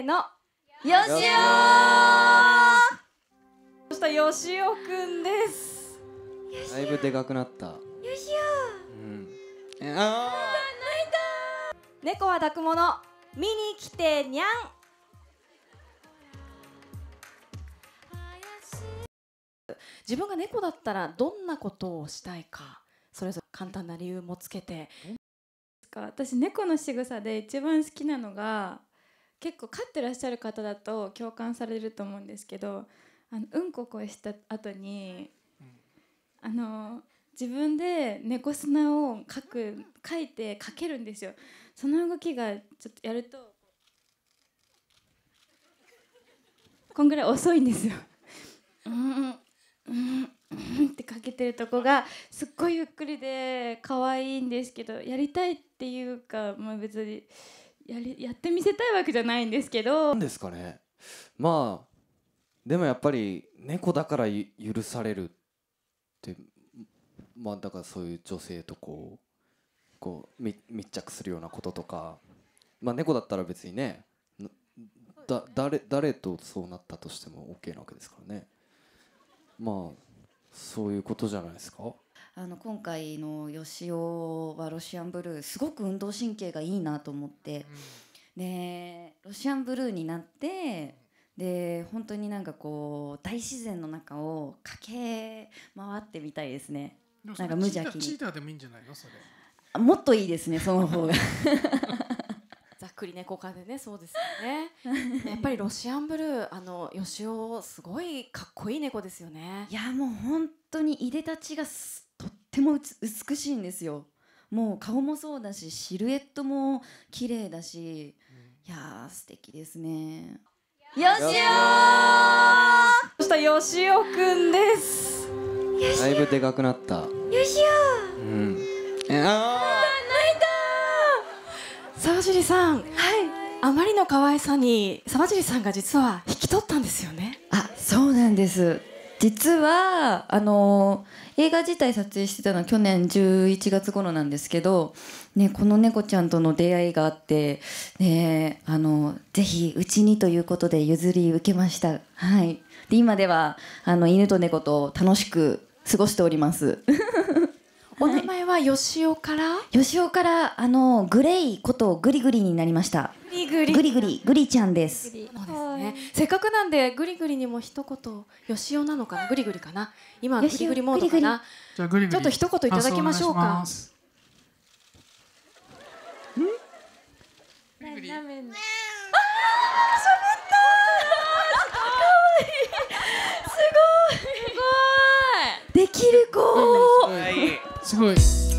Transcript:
ーのよしおそしたよしおくんですだいぶでかくなったよしお、うん、ああ猫は抱くもの見に来てにゃんし自分が猫だったらどんなことをしたいかそれぞれ簡単な理由もつけて私猫の仕草で一番好きなのが結構飼ってらっしゃる方だと共感されると思うんですけどあのうんこ声した後に、あの自分で猫砂を書く書いて書けるんですよその動きがちょっとやるとこんぐらい遅いんですよ。うんうんうんってかけてるとこがすっごいゆっくりで可愛いんですけどやりたいっていうか、まあ、別にやりやってみせたいわけじゃないんですけどですかねまあでもやっぱり猫だから許されるってまあだからそういう女性とこうこう密着するようなこととかまあ猫だったら別にねだ誰とそうなったとしても OK なわけですからねまあそういうことじゃないですかあの今回の吉尾はロシアンブルーすごく運動神経がいいなと思って、うん、でロシアンブルーになってで本当になんかこう大自然の中を駆け回ってみたいですねなんか無邪気にチーターでもいいんじゃないのそれもっといいですねその方がざっくり猫科でねそうですよねやっぱりロシアンブルーあの吉尾すごいかっこいい猫ですよねいやもう本当にいでたちがっても美しいんですよもう顔もそうだしシルエットも綺麗だし、いや素敵ですねよしおそしたよしおくんですだいぶでかくなったよしおうんあ泣いた沢尻さんはいあまりの可愛さに沢尻さんが実は引き取ったんですよねあそうなんです実はあのー、映画自体撮影してたのは去年11月頃なんですけど、ね、この猫ちゃんとの出会いがあって、ね、あのぜひうちにということで譲り受けました、はい、で今ではあの犬と猫と楽しく過ごしておりますお名前は吉尾から、はい、吉尾からあのグレイことグリグリになりましたグリグリグリグリグリちゃんですそうですねせっかくなんでグリグリにも一言吉尾なのかなグリグリかな今グリグリモードかなじゃグリグリちょっと一言いただきましょうかうん to